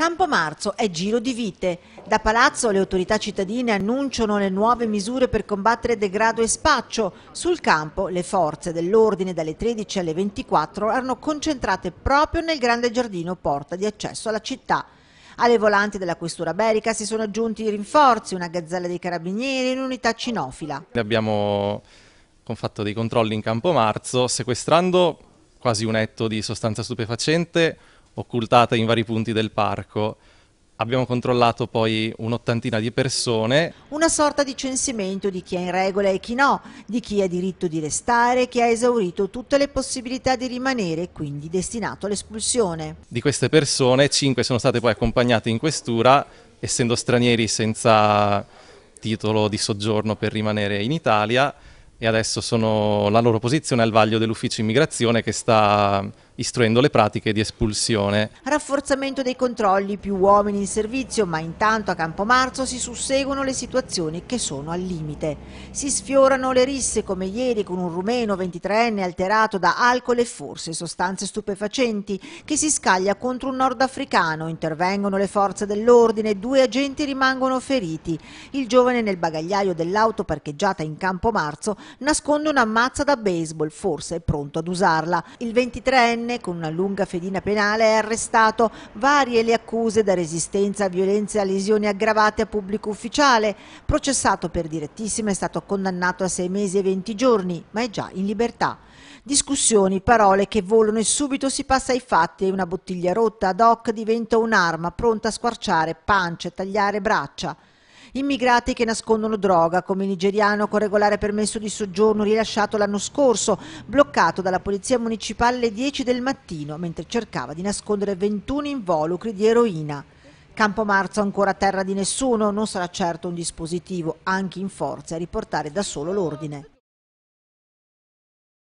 Campo Marzo è giro di vite. Da Palazzo le autorità cittadine annunciano le nuove misure per combattere degrado e spaccio. Sul campo le forze dell'ordine dalle 13 alle 24 erano concentrate proprio nel grande giardino porta di accesso alla città. Alle volanti della Questura Berica si sono aggiunti i rinforzi, una gazzella dei carabinieri e un'unità cinofila. Abbiamo fatto dei controlli in Campo Marzo sequestrando quasi un etto di sostanza stupefacente, occultata in vari punti del parco. Abbiamo controllato poi un'ottantina di persone. Una sorta di censimento di chi è in regola e chi no, di chi ha diritto di restare, chi ha esaurito tutte le possibilità di rimanere e quindi destinato all'espulsione. Di queste persone, cinque sono state poi accompagnate in questura, essendo stranieri senza titolo di soggiorno per rimanere in Italia e adesso sono la loro posizione al vaglio dell'ufficio immigrazione che sta istruendo le pratiche di espulsione. Rafforzamento dei controlli, più uomini in servizio, ma intanto a Campomarzo si susseguono le situazioni che sono al limite. Si sfiorano le risse come ieri con un rumeno 23enne alterato da alcol e forse sostanze stupefacenti che si scaglia contro un nordafricano, intervengono le forze dell'ordine, due agenti rimangono feriti. Il giovane nel bagagliaio dell'auto parcheggiata in Campomarzo nasconde una mazza da baseball, forse è pronto ad usarla. Il 23enne trentenne con una lunga fedina penale è arrestato. Varie le accuse da resistenza a violenze e lesioni aggravate a pubblico ufficiale. Processato per direttissima è stato condannato a sei mesi e venti giorni, ma è già in libertà. Discussioni, parole che volano e subito si passa ai fatti e una bottiglia rotta ad hoc diventa un'arma pronta a squarciare pancia e tagliare braccia immigrati che nascondono droga, come il nigeriano con regolare permesso di soggiorno rilasciato l'anno scorso, bloccato dalla polizia municipale alle 10 del mattino mentre cercava di nascondere 21 involucri di eroina. Campomarzo ancora terra di nessuno, non sarà certo un dispositivo, anche in forza, a riportare da solo l'ordine.